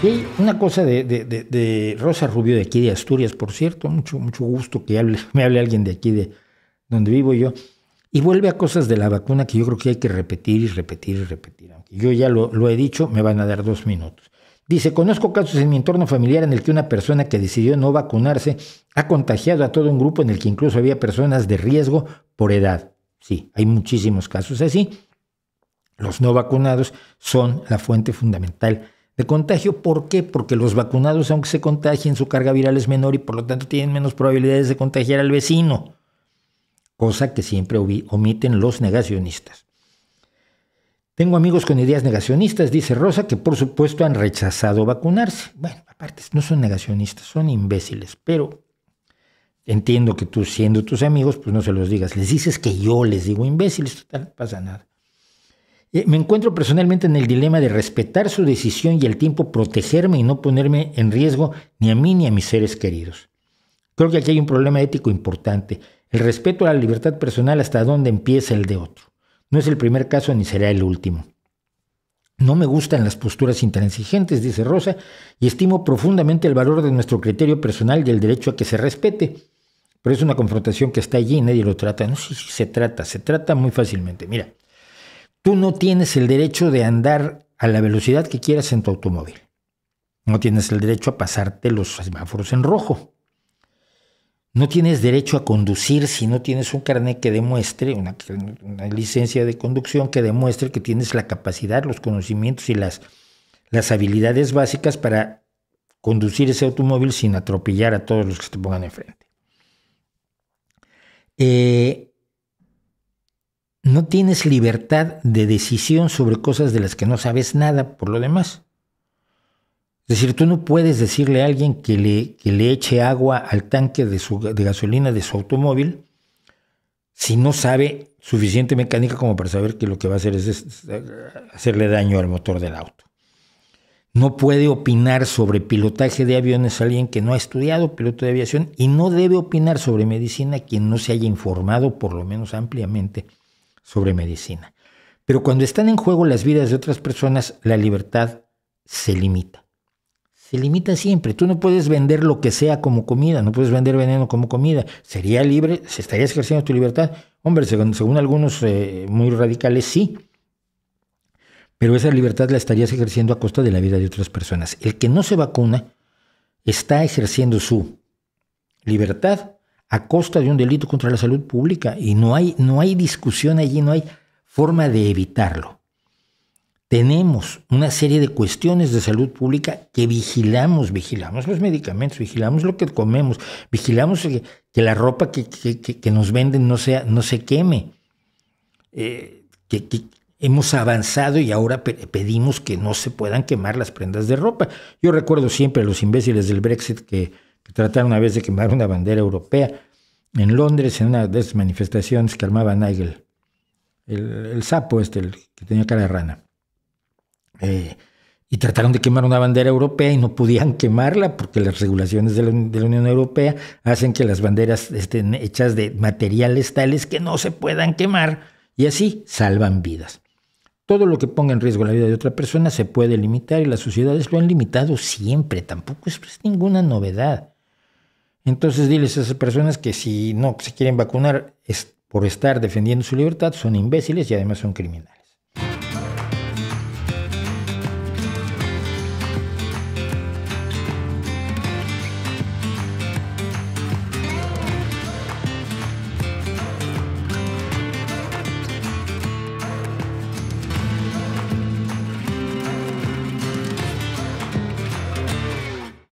Sí, una cosa de, Rosa Rubio de aquí de Asturias, por cierto, mucho, mucho gusto que me hable alguien de aquí de donde vivo yo. Y vuelve a cosas de la vacuna que yo creo que hay que repetir y repetir y repetir. Aunque yo ya lo, lo he dicho, me van a dar dos minutos. Dice, conozco casos en mi entorno familiar en el que una persona que decidió no vacunarse ha contagiado a todo un grupo en el que incluso había personas de riesgo por edad. Sí, hay muchísimos casos así. Los no vacunados son la fuente fundamental de contagio. ¿Por qué? Porque los vacunados, aunque se contagien, su carga viral es menor y por lo tanto tienen menos probabilidades de contagiar al vecino, cosa que siempre omiten los negacionistas. Tengo amigos con ideas negacionistas, dice Rosa, que por supuesto han rechazado vacunarse. Bueno, aparte, no son negacionistas, son imbéciles, pero entiendo que tú, siendo tus amigos, pues no se los digas. Les dices que yo les digo imbéciles, total, pasa nada. Eh, me encuentro personalmente en el dilema de respetar su decisión y el tiempo protegerme y no ponerme en riesgo ni a mí ni a mis seres queridos. Creo que aquí hay un problema ético importante. El respeto a la libertad personal hasta dónde empieza el de otro. No es el primer caso ni será el último. No me gustan las posturas intransigentes, dice Rosa, y estimo profundamente el valor de nuestro criterio personal y el derecho a que se respete. Pero es una confrontación que está allí y nadie lo trata. No sé si se trata, se trata muy fácilmente. Mira, Tú no tienes el derecho de andar a la velocidad que quieras en tu automóvil. No tienes el derecho a pasarte los semáforos en rojo. No tienes derecho a conducir si no tienes un carnet que demuestre, una, licencia de conducción que demuestre que tienes la capacidad, los conocimientos y las, habilidades básicas para conducir ese automóvil sin atropellar a todos los que te pongan enfrente. Eh, no tienes libertad de decisión sobre cosas de las que no sabes nada por lo demás. Es decir, tú no puedes decirle a alguien que le, eche agua al tanque de, gasolina de su automóvil si no sabe suficiente mecánica como para saber que lo que va a hacer es, es hacerle daño al motor del auto. No puede opinar sobre pilotaje de aviones alguien que no ha estudiado piloto de aviación y no debe opinar sobre medicina quien no se haya informado por lo menos ampliamente sobre medicina. Pero cuando están en juego las vidas de otras personas, la libertad se limita. Se limita siempre. Tú no puedes vender lo que sea como comida, no puedes vender veneno como comida. ¿Sería libre? ¿Se estaría ejerciendo tu libertad? Hombre, según, algunos eh, muy radicales, sí. Pero esa libertad la estarías ejerciendo a costa de la vida de otras personas. El que no se vacuna está ejerciendo su libertad a costa de un delito contra la salud pública y no hay, no hay discusión allí, no hay forma de evitarlo. Tenemos una serie de cuestiones de salud pública que vigilamos, vigilamos los medicamentos, vigilamos lo que comemos, vigilamos que, la ropa que, nos venden no, sea, no se queme. Eh, hemos avanzado y ahora pedimos que no se puedan quemar las prendas de ropa. Yo recuerdo siempre a los imbéciles del Brexit que Trataron una vez de quemar una bandera europea en Londres en una de esas manifestaciones que armaba Nigel, el, sapo este, que tenía cara de rana. Eh, y trataron de quemar una bandera europea y no podían quemarla porque las regulaciones de la, Unión Europea hacen que las banderas estén hechas de materiales tales que no se puedan quemar y así salvan vidas. Todo lo que ponga en riesgo la vida de otra persona se puede limitar y las sociedades lo han limitado siempre, tampoco es ninguna novedad. Entonces diles a esas personas que si no se quieren vacunar es por estar defendiendo su libertad, son imbéciles y además son criminales.